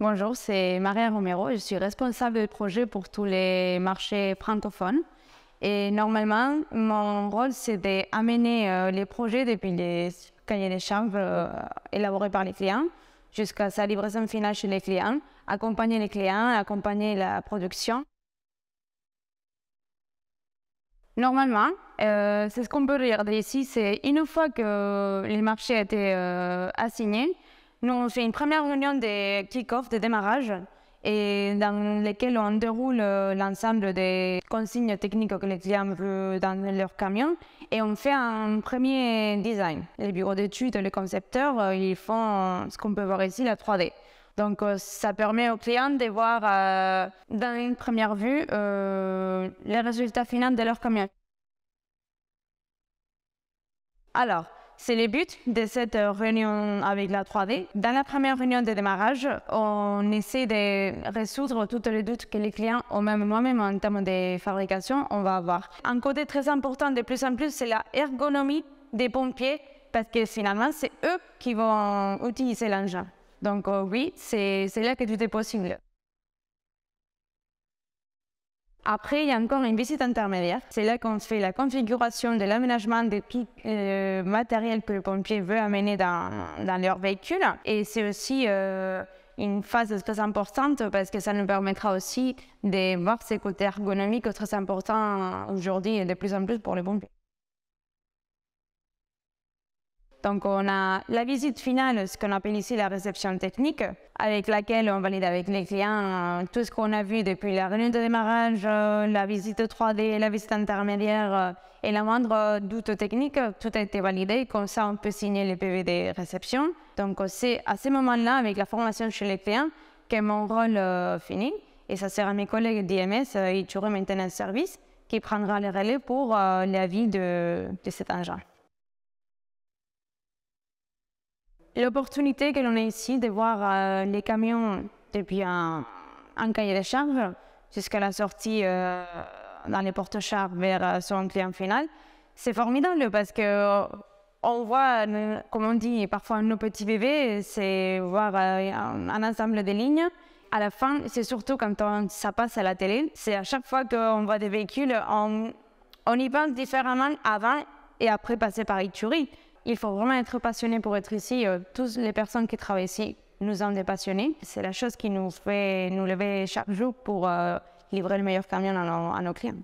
Bonjour, c'est Maria Romero. Je suis responsable de projet pour tous les marchés francophones. Et normalement, mon rôle, c'est d'amener euh, les projets depuis les cahiers des charges euh, élaborés par les clients jusqu'à sa livraison finale chez les clients, accompagner les clients, accompagner la production. Normalement, euh, c'est ce qu'on peut regarder ici, c'est une fois que les marchés étaient assignés, nous, on une première réunion de kick-off, de démarrage, et dans laquelle on déroule euh, l'ensemble des consignes techniques que les clients veulent dans leur camion. Et on fait un premier design. Les bureaux d'études, les concepteurs, euh, ils font ce qu'on peut voir ici, la 3D. Donc, euh, ça permet aux clients de voir, dans une première vue, les résultats finaux de leur camion. Alors, c'est le but de cette euh, réunion avec la 3D. Dans la première réunion de démarrage, on essaie de résoudre tous les doutes que les clients ou même moi-même en termes de fabrication, on va avoir. Un côté très important de plus en plus, c'est la ergonomie des pompiers parce que finalement, c'est eux qui vont utiliser l'engin. Donc euh, oui, c'est là que tout est possible. Après, il y a encore une visite intermédiaire. C'est là qu'on fait la configuration de l'aménagement des tout matériels euh, matériel que le pompier veut amener dans, leur véhicule. Et c'est aussi euh, une phase très importante parce que ça nous permettra aussi de voir ces côtés ergonomiques très importants aujourd'hui et de plus en plus pour les pompiers. Donc on a la visite finale, ce qu'on appelle ici la réception technique, avec laquelle on valide avec les clients euh, tout ce qu'on a vu depuis la réunion de démarrage, euh, la visite 3D, la visite intermédiaire euh, et la moindre doute technique. Tout a été validé, comme ça on peut signer les PV de réception. Donc c'est à ce moment-là, avec la formation chez les clients, que mon rôle finit. Et ça sera mes collègues d'IMS et Maintenance Service qui prendra le relais pour l'avis de, de cet agent. l'opportunité que l'on a ici de voir euh, les camions depuis un, cahier de charges jusqu'à la sortie euh, dans les porte charges vers euh, son client final, c'est formidable parce que on voit, comme on dit, parfois nos petits bébés, c'est voir un, ensemble de lignes. À la fin, c'est surtout quand ça passe à la télé, c'est à chaque fois qu'on voit des véhicules, on, on y pense différemment avant et après passer par Ituri. Il faut vraiment être passionné pour être ici. Euh, toutes les personnes qui travaillent ici nous sommes des passionnés. C'est la chose qui nous fait nous lever chaque jour pour euh, livrer le meilleur camion à nos clients.